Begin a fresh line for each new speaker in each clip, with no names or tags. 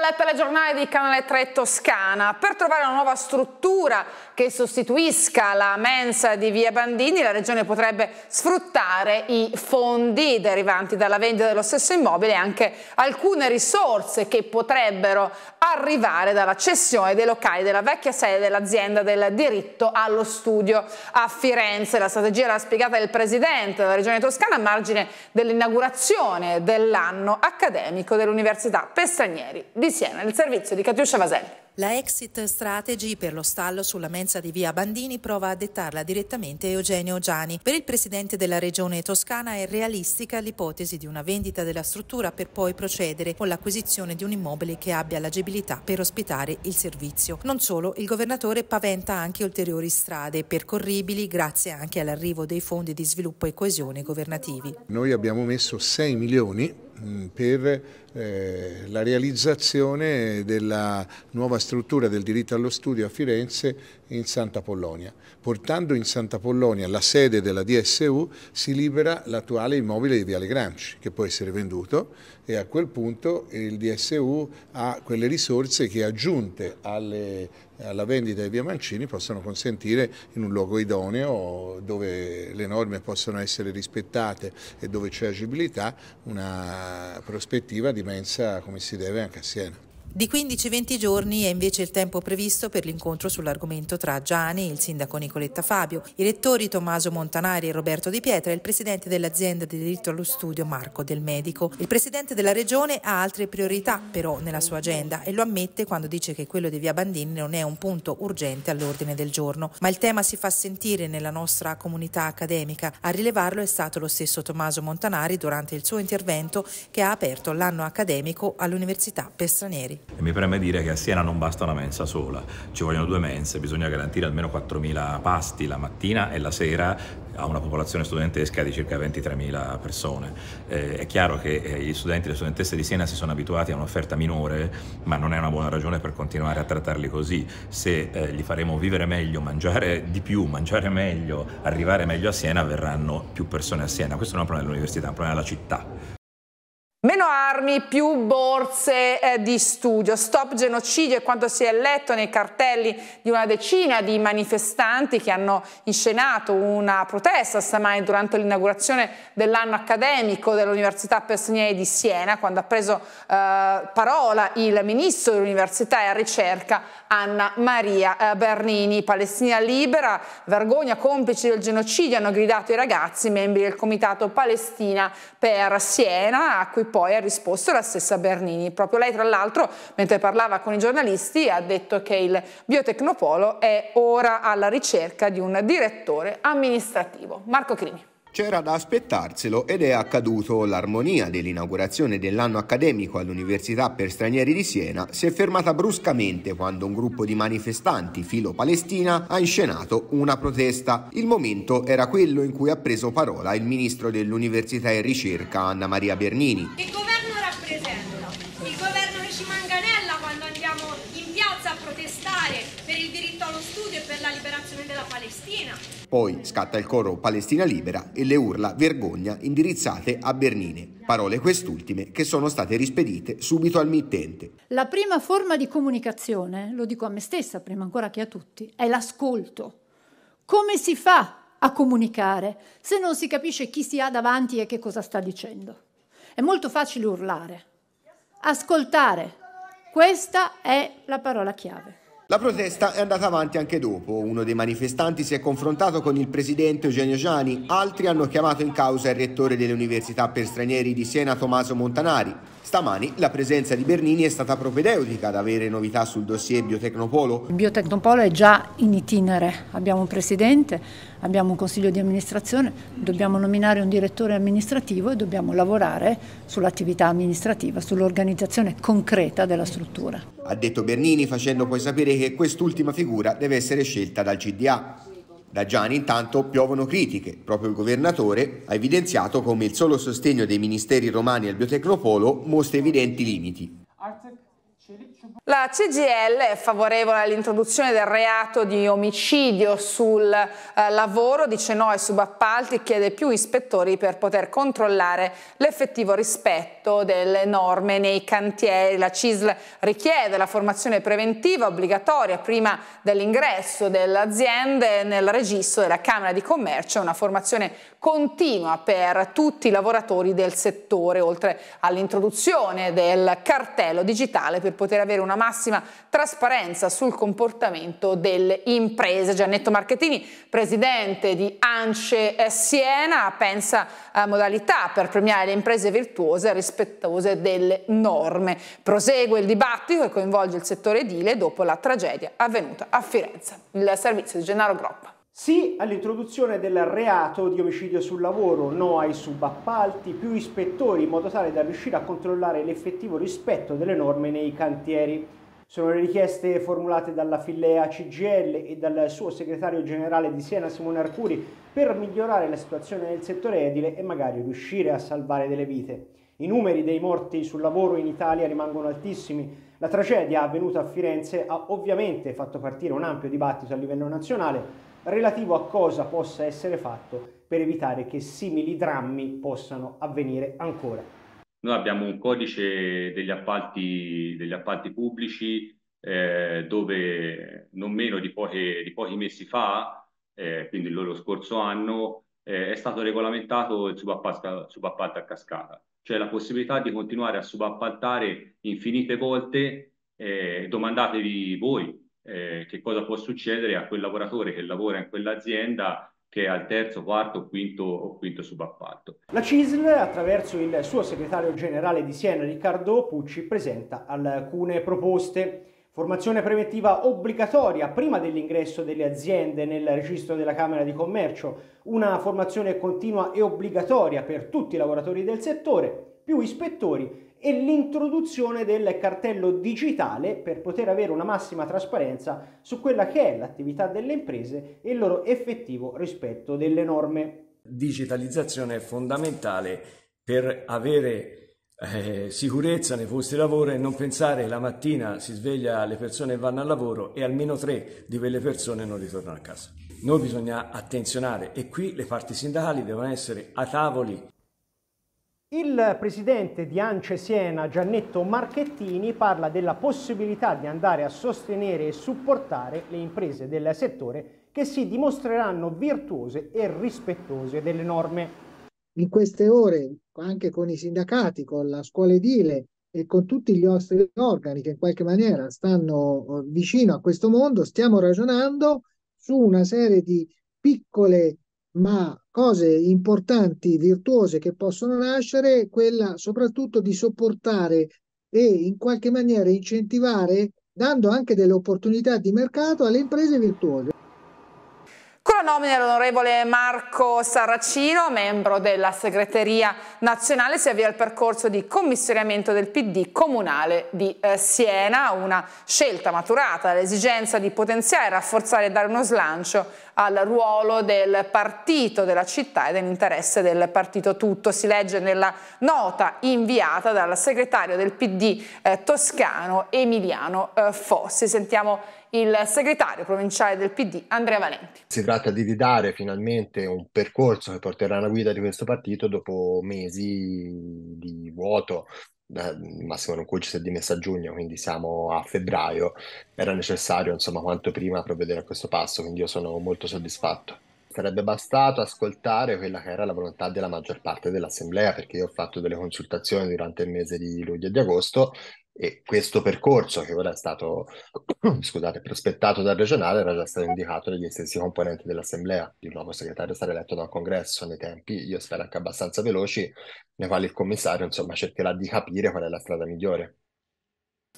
dal telegiornale di Canale 3 Toscana. Per trovare una nuova struttura che sostituisca la mensa di Via Bandini, la Regione potrebbe sfruttare i fondi derivanti dalla vendita dello stesso immobile e anche alcune risorse che potrebbero arrivare dalla cessione dei locali della vecchia sede dell'azienda del diritto allo studio a Firenze. La strategia l'ha spiegata il Presidente della Regione Toscana a margine dell'inaugurazione dell'anno accademico dell'Università Pestagneri
di di Siena, il servizio di Catiuscia Vaselli. La exit strategy per lo stallo sulla mensa di via Bandini prova a dettarla direttamente Eugenio Giani. Per il presidente della regione toscana è realistica l'ipotesi di una vendita della struttura per poi procedere con l'acquisizione di un immobile che abbia l'agibilità per ospitare il servizio. Non solo, il governatore paventa anche ulteriori strade percorribili grazie anche all'arrivo dei fondi di sviluppo e coesione governativi.
Noi abbiamo messo 6 milioni Mm, per eh, la realizzazione della nuova struttura del diritto allo studio a Firenze in Santa Polonia. Portando in Santa Polonia la sede della DSU si libera l'attuale immobile di Viale Granci che può essere venduto e a quel punto il DSU ha quelle risorse che aggiunte alle eh, alla vendita di via Mancini possano consentire in un luogo idoneo dove le norme possono essere rispettate e dove c'è agibilità una prospettiva di mensa come si deve anche a Siena.
Di 15-20 giorni è invece il tempo previsto per l'incontro sull'argomento tra Gianni, il sindaco Nicoletta Fabio, i rettori Tommaso Montanari e Roberto Di Pietra e il presidente dell'azienda di diritto allo studio Marco Del Medico. Il presidente della regione ha altre priorità però nella sua agenda e lo ammette quando dice che quello di Via Bandini non è un punto urgente all'ordine del giorno, ma il tema si fa sentire nella nostra comunità accademica. A rilevarlo è stato lo stesso Tommaso Montanari durante il suo intervento che ha aperto l'anno accademico all'Università per stranieri.
E mi preme dire che a Siena non basta una mensa sola, ci vogliono due mense, bisogna garantire almeno 4.000 pasti la mattina e la sera a una popolazione studentesca di circa 23.000 persone. Eh, è chiaro che eh, gli studenti e le studentesse di Siena si sono abituati a un'offerta minore, ma non è una buona ragione per continuare a trattarli così. Se eh, li faremo vivere meglio, mangiare di più, mangiare meglio, arrivare meglio a Siena, verranno più persone a Siena. Questo non è un problema dell'università, è un problema della città.
Meno armi, più borse eh, di studio, stop genocidio è quanto si è letto nei cartelli di una decina di manifestanti che hanno inscenato una protesta stamani durante l'inaugurazione dell'anno accademico dell'Università per di Siena, quando ha preso eh, parola il ministro dell'Università e Ricerca Anna Maria eh, Bernini. Palestina libera, vergogna, complici del genocidio, hanno gridato i ragazzi, membri del Comitato Palestina per Siena, a cui poi ha risposto la stessa Bernini. Proprio lei, tra l'altro, mentre parlava con i giornalisti, ha detto che il biotecnopolo è ora alla ricerca di un direttore amministrativo. Marco Crimi. C'era da aspettarselo
ed è accaduto. L'armonia dell'inaugurazione dell'anno accademico all'Università per Stranieri di Siena si è fermata bruscamente quando un gruppo di manifestanti filo Palestina ha inscenato una protesta. Il momento era quello in cui ha preso parola il ministro dell'Università e Ricerca Anna Maria Bernini.
Il governo rappresenta? Il governo
che ci manganella quando andiamo in piazza a protestare per il diritto allo studio e per la
liberazione della Palestina?
Poi scatta il coro Palestina Libera e le urla vergogna indirizzate a Bernini. Parole quest'ultime che sono state rispedite subito al mittente.
La prima forma di comunicazione, lo dico a me stessa prima ancora che a tutti, è l'ascolto. Come si fa a comunicare se non si capisce chi si ha davanti e che cosa sta dicendo? È molto facile urlare. Ascoltare. Questa è la parola chiave.
La protesta è andata avanti anche dopo. Uno dei manifestanti si è confrontato con il presidente Eugenio Giani, altri hanno chiamato in causa il rettore dell'Università per Stranieri di Siena Tommaso Montanari. Stamani la presenza di Bernini è stata propedeutica ad avere novità sul dossier Biotecnopolo.
Biotecnopolo è già in itinere, abbiamo un presidente, abbiamo un consiglio di amministrazione, dobbiamo nominare un direttore amministrativo e dobbiamo lavorare sull'attività amministrativa, sull'organizzazione concreta della struttura.
Ha detto Bernini facendo poi sapere che quest'ultima figura deve essere scelta dal CDA. Da Gianni intanto piovono critiche, proprio il governatore ha evidenziato come il solo sostegno dei ministeri romani al biotecnopolo mostra evidenti limiti.
La CGL è favorevole all'introduzione del reato di omicidio sul eh, lavoro, dice no ai subappalti, chiede più ispettori per poter controllare l'effettivo rispetto delle norme nei cantieri. La CISL richiede la formazione preventiva obbligatoria prima dell'ingresso delle aziende nel registro della Camera di Commercio, una formazione continua per tutti i lavoratori del settore, oltre all'introduzione del cartello digitale per poter avere una massima trasparenza sul comportamento delle imprese. Giannetto Marchettini, presidente di Ance Siena, pensa a modalità per premiare le imprese virtuose e rispettose delle norme. Prosegue il dibattito che coinvolge il settore edile dopo la tragedia avvenuta a Firenze. Il servizio di Gennaro Groppa.
Sì all'introduzione del reato di omicidio sul lavoro, no ai subappalti, più ispettori in modo tale da riuscire a controllare l'effettivo rispetto delle norme nei cantieri. Sono le richieste formulate dalla Fillea CGL e dal suo segretario generale di Siena Simone Arcuri per migliorare la situazione nel settore edile e magari riuscire a salvare delle vite. I numeri dei morti sul lavoro in Italia rimangono altissimi, la tragedia avvenuta a Firenze ha ovviamente fatto partire un ampio dibattito a livello nazionale relativo a cosa possa essere fatto per evitare che simili drammi possano avvenire ancora.
Noi abbiamo un codice degli appalti, degli appalti pubblici eh, dove non meno di, poche, di pochi mesi fa, eh, quindi lo scorso anno, eh, è stato regolamentato il subappalto, subappalto a cascata cioè la possibilità di continuare a subappaltare infinite volte, eh, domandatevi voi eh, che cosa può succedere a quel lavoratore che lavora in quell'azienda che è al terzo, quarto, quinto o quinto subappalto.
La CISL, attraverso il suo segretario generale di Siena, Riccardo Pucci, presenta alcune proposte. Formazione preventiva obbligatoria prima dell'ingresso delle aziende nel registro della Camera di Commercio, una formazione continua e obbligatoria per tutti i lavoratori del settore, più ispettori e l'introduzione del cartello digitale per poter avere una massima trasparenza su quella che è l'attività delle imprese e il loro effettivo rispetto delle norme.
Digitalizzazione è fondamentale per avere eh, sicurezza nei posti di lavoro e non pensare che la mattina si sveglia le persone che vanno al lavoro e almeno tre di quelle persone non ritornano a casa. Noi bisogna attenzionare e qui le parti sindacali devono essere a tavoli.
Il presidente di Ance Siena, Giannetto Marchettini, parla della possibilità di andare a sostenere e supportare le imprese del settore che si dimostreranno virtuose e rispettose delle norme in queste ore anche con i sindacati, con la scuola edile e con tutti gli nostri organi che in qualche maniera stanno oh, vicino a questo mondo, stiamo ragionando su una serie di piccole ma cose importanti, virtuose che possono nascere, quella soprattutto di sopportare e in qualche maniera incentivare, dando anche delle opportunità di mercato alle imprese virtuose
con la nomina dell'onorevole Marco Saracino, membro della segreteria nazionale, si avvia il percorso di commissariamento del PD comunale di eh, Siena, una scelta maturata dall'esigenza di potenziare, rafforzare e dare uno slancio al ruolo del partito della città e dell'interesse del partito tutto. Si legge nella nota inviata dal segretario del PD eh, toscano Emiliano eh, Fossi. Sentiamo il segretario provinciale del PD Andrea Valenti.
Si tratta di ridare finalmente un percorso che porterà alla guida di questo partito dopo mesi di vuoto, eh, il massimo non cui ci si è dimessa a giugno, quindi siamo a febbraio, era necessario insomma quanto prima provvedere a questo passo, quindi io sono molto soddisfatto. Sarebbe bastato ascoltare quella che era la volontà della maggior parte dell'assemblea, perché io ho fatto delle consultazioni durante il mese di luglio e di agosto e questo percorso, che ora è stato scusate, prospettato dal regionale, era già stato indicato dagli stessi componenti dell'Assemblea. Il nuovo segretario sarà eletto dal congresso nei tempi, io spero anche abbastanza veloci, nei quali il commissario insomma, cercherà di capire qual è la strada migliore.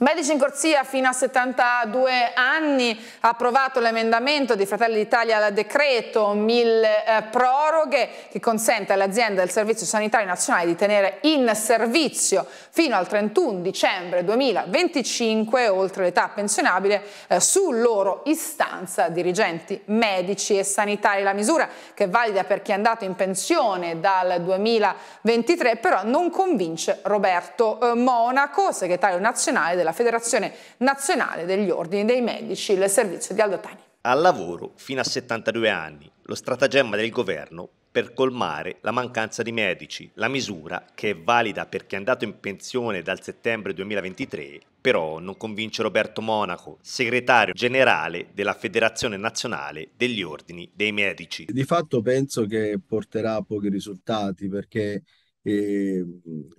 Medici in corsia fino a 72 anni ha approvato l'emendamento di Fratelli d'Italia al decreto mille eh, proroghe che consente all'azienda del Servizio Sanitario Nazionale di tenere in servizio fino al 31 dicembre 2025 oltre l'età pensionabile eh, su loro istanza dirigenti medici e sanitari. La misura che è valida per chi è andato in pensione dal 2023 però non convince Roberto eh, Monaco, segretario nazionale della Federazione Nazionale degli Ordini dei Medici, il servizio di Aldo Tani.
Al lavoro fino a 72 anni, lo stratagemma del governo per colmare la mancanza di medici, la misura che è valida per chi è andato in pensione dal settembre 2023, però non convince Roberto Monaco, segretario generale della Federazione Nazionale degli Ordini dei Medici.
Di fatto penso che porterà a pochi risultati perché eh,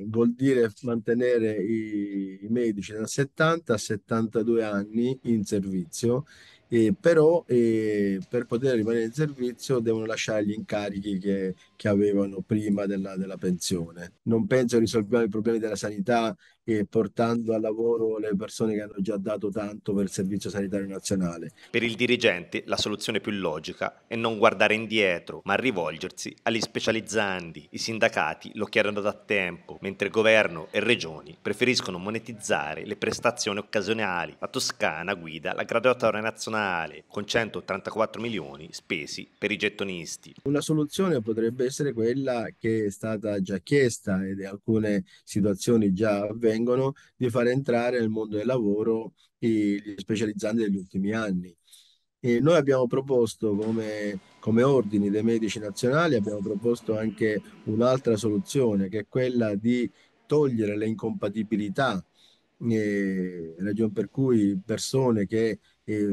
vuol dire mantenere i, i, medici da 70 a 72 anni in servizio, eh, però eh, per poter rimanere in servizio devono lasciare gli incarichi che che avevano prima della, della pensione. Non penso che risolviamo i problemi della sanità e portando al lavoro le persone che hanno già dato tanto per il Servizio Sanitario Nazionale.
Per il dirigente la soluzione più logica è non guardare indietro, ma rivolgersi agli specializzanti. I sindacati lo chiedono da tempo, mentre governo e regioni preferiscono monetizzare le prestazioni occasionali. La Toscana guida la graduatoria nazionale con 134 milioni spesi per i gettonisti.
Una soluzione potrebbe essere quella che è stata già chiesta ed alcune situazioni già avvengono di far entrare nel mondo del lavoro gli specializzanti degli ultimi anni. E noi abbiamo proposto come, come ordini dei medici nazionali, abbiamo proposto anche un'altra soluzione che è quella di togliere le incompatibilità, eh, ragione per cui persone che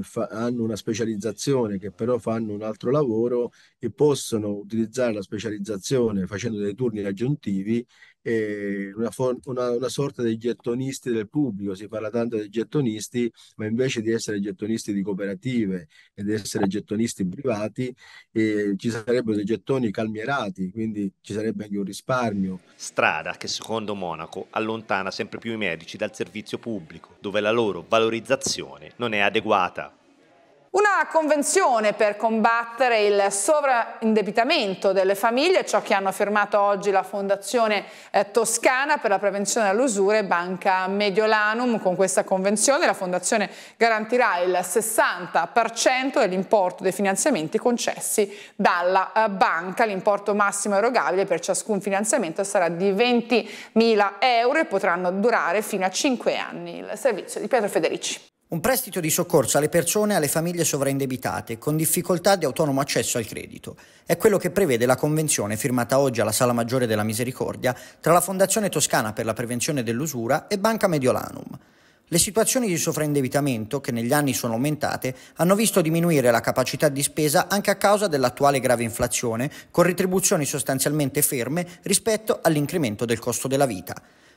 fa, hanno una specializzazione che però fanno un altro lavoro e possono utilizzare la specializzazione facendo dei turni aggiuntivi una, for- una, una, sorta di gettonisti del pubblico, si parla tanto di gettonisti, ma invece di essere gettonisti di cooperative e di essere gettonisti privati, eh, ci sarebbero dei gettoni calmierati, quindi ci sarebbe anche un risparmio.
Strada che secondo Monaco allontana sempre più i medici dal servizio pubblico, dove la loro valorizzazione non è adeguata.
Una convenzione per combattere il sovraindebitamento delle famiglie, ciò che hanno firmato oggi la Fondazione eh, Toscana per la prevenzione dell'usura e Banca Mediolanum. Con questa convenzione la Fondazione garantirà il 60% dell'importo dei finanziamenti concessi dalla eh, banca. L'importo massimo erogabile per ciascun finanziamento sarà di 20.000 euro e potranno durare fino a 5 anni. Il servizio di Pietro Federici.
Un prestito di soccorso alle persone e alle famiglie sovraindebitate con difficoltà di autonomo accesso al credito. È quello che prevede la convenzione firmata oggi alla Sala Maggiore della Misericordia tra la Fondazione Toscana per la Prevenzione dell'Usura e Banca Mediolanum. Le situazioni di sovraindebitamento, che negli anni sono aumentate, hanno visto diminuire la capacità di spesa anche a causa dell'attuale grave inflazione, con retribuzioni sostanzialmente ferme rispetto all'incremento del costo della vita.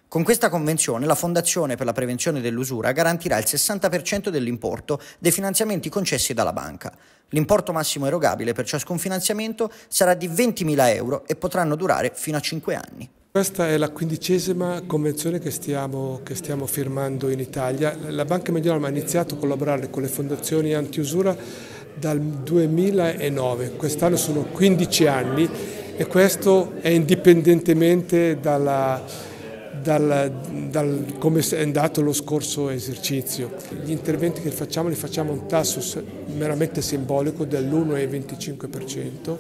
Con questa convenzione la Fondazione per la prevenzione dell'usura garantirà il 60% dell'importo dei finanziamenti concessi dalla banca. L'importo massimo erogabile per ciascun finanziamento sarà di 20.000 euro e potranno durare fino a 5 anni.
Questa è la quindicesima convenzione che stiamo, che stiamo, firmando in Italia. La Banca Mediolanum ha iniziato a collaborare con le fondazioni anti-usura dal 2009, quest'anno sono 15 anni e questo è indipendentemente dalla dal, dal, come è andato lo scorso esercizio. Gli interventi che facciamo li facciamo a un tasso meramente simbolico dell'1,25%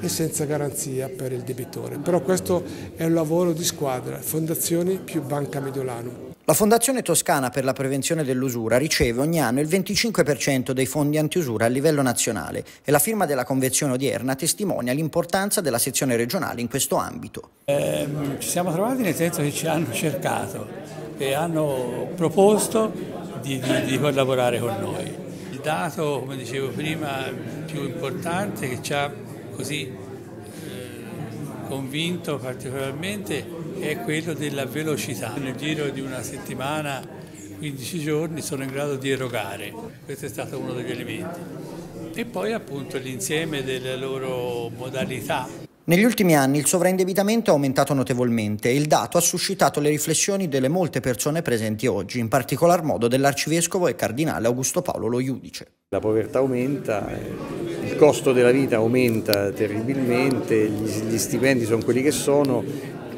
e senza garanzia per il debitore. Però questo è un lavoro di squadra, fondazioni più Banca Medolano. La Fondazione Toscana per
la prevenzione dell'usura riceve ogni anno il 25% dei fondi antiusura a livello nazionale e la firma della convenzione odierna testimonia l'importanza della sezione regionale in questo ambito.
Eh, ci siamo trovati nel senso che ci hanno cercato e hanno proposto di, di, di collaborare con noi. Il dato, come dicevo prima, più importante che ci ha così eh, convinto particolarmente è è quello della velocità. Nel giro di una settimana, 15 giorni, sono in grado di erogare. Questo è stato uno degli elementi. E poi appunto l'insieme delle loro modalità.
Negli ultimi anni il sovraindebitamento è aumentato notevolmente e il dato ha suscitato le riflessioni delle molte persone presenti oggi, in particolar modo dell'arcivescovo e cardinale Augusto Paolo Lo Iudice.
La povertà aumenta,
il costo della vita aumenta terribilmente, gli, stipendi sono quelli che sono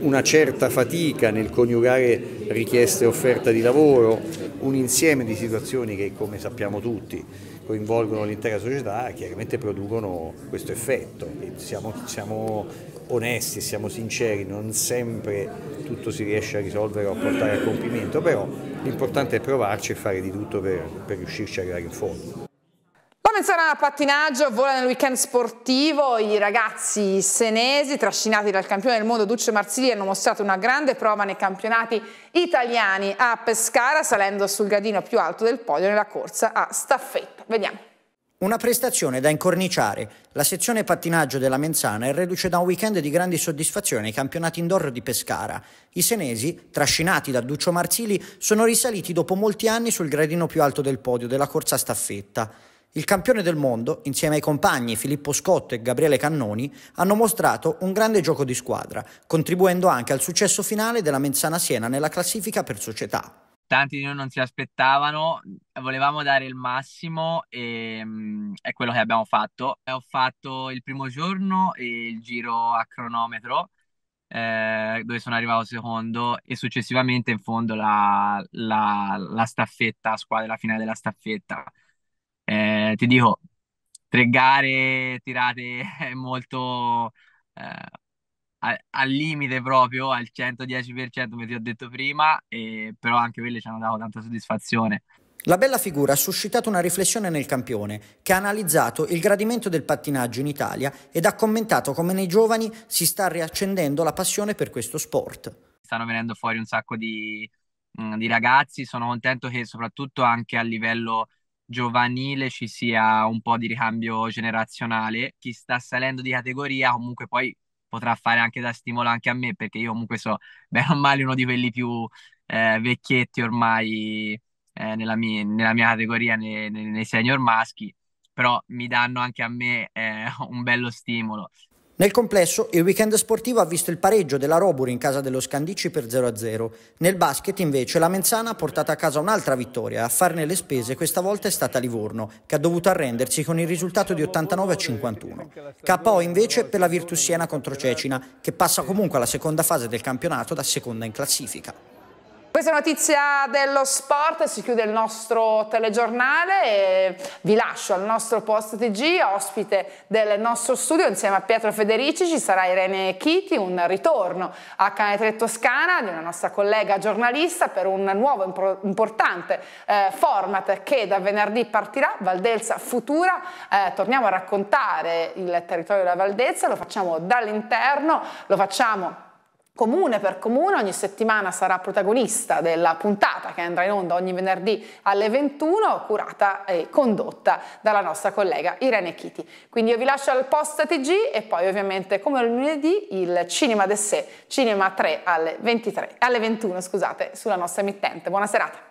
una certa fatica nel coniugare richieste e offerta di lavoro, un insieme di situazioni che come sappiamo tutti coinvolgono l'intera società chiaramente producono questo effetto. Siamo, siamo onesti, siamo sinceri, non sempre tutto si riesce a risolvere o a portare a compimento, però l'importante è provarci e fare di tutto per, per riuscirci a arrivare in fondo.
Provenzano a pattinaggio, vola nel weekend sportivo, i ragazzi senesi trascinati dal campione del mondo Duccio Marzilli hanno mostrato una grande prova nei campionati italiani a Pescara salendo sul gradino più alto del podio nella corsa a staffetta. Vediamo.
Una prestazione da incorniciare. La sezione pattinaggio della Menzana è reduce da un weekend di grandi soddisfazioni ai campionati indoor di Pescara. I senesi, trascinati da Duccio Marzili, sono risaliti dopo molti anni sul gradino più alto del podio della corsa staffetta. Il campione del mondo, insieme ai compagni Filippo Scotto e Gabriele Cannoni, hanno mostrato un grande gioco di squadra, contribuendo anche al successo finale della Menzana Siena nella classifica per società.
Tanti di noi non si aspettavano, volevamo dare il massimo e mh, mm, è quello che abbiamo fatto. Ho fatto il primo giorno e il giro a cronometro, eh, dove sono arrivato secondo e successivamente in fondo la, la, la staffetta, squadra, la finale della staffetta eh, ti dico, tre gare tirate molto eh, al, al limite proprio, al 110% come ti ho detto prima, e, però anche quelle ci hanno dato tanta soddisfazione.
La bella figura ha suscitato una riflessione nel campione, che ha analizzato il gradimento del pattinaggio in Italia ed ha commentato come nei giovani si sta riaccendendo la passione per questo sport.
Stanno venendo fuori un sacco di, mm, di ragazzi, sono contento che soprattutto anche a livello giovanile ci sia un po' di ricambio generazionale, chi sta salendo di categoria comunque poi potrà fare anche da stimolo anche a me, perché io comunque so bene o male uno di quelli più eh, vecchietti ormai eh, nella, mia, nella, mia, categoria, nei, nei, senior maschi, però mi danno anche a me eh, un bello stimolo.
Nel complesso, il weekend sportivo ha visto il pareggio della Roburi in casa dello Scandicci per 0-0. Nel basket, invece, la Menzana ha portato a casa un'altra vittoria. A farne le spese questa volta è stata Livorno, che ha dovuto arrendersi con il risultato di 89-51. KO invece per la Virtus Siena contro Cecina, che passa comunque alla seconda fase del campionato da seconda in classifica.
Questa è notizia dello sport, si chiude il nostro telegiornale e vi lascio al nostro post TG, ospite del nostro studio insieme a Pietro Federici, ci sarà Irene Chiti, un ritorno a Cane 3 Toscana di una nostra collega giornalista per un nuovo imp importante eh, format che da venerdì partirà, Valdelsa Futura, eh, torniamo a raccontare il territorio della Valdezza, lo facciamo dall'interno, lo facciamo comune per comune, ogni settimana sarà protagonista della puntata che andrà in onda ogni venerdì alle 21, curata e condotta dalla nostra collega Irene Chiti. Quindi io vi lascio al post TG e poi ovviamente come lunedì il Cinema de Sé, Cinema 3 alle, 23, alle 21 scusate, sulla nostra emittente. Buona serata.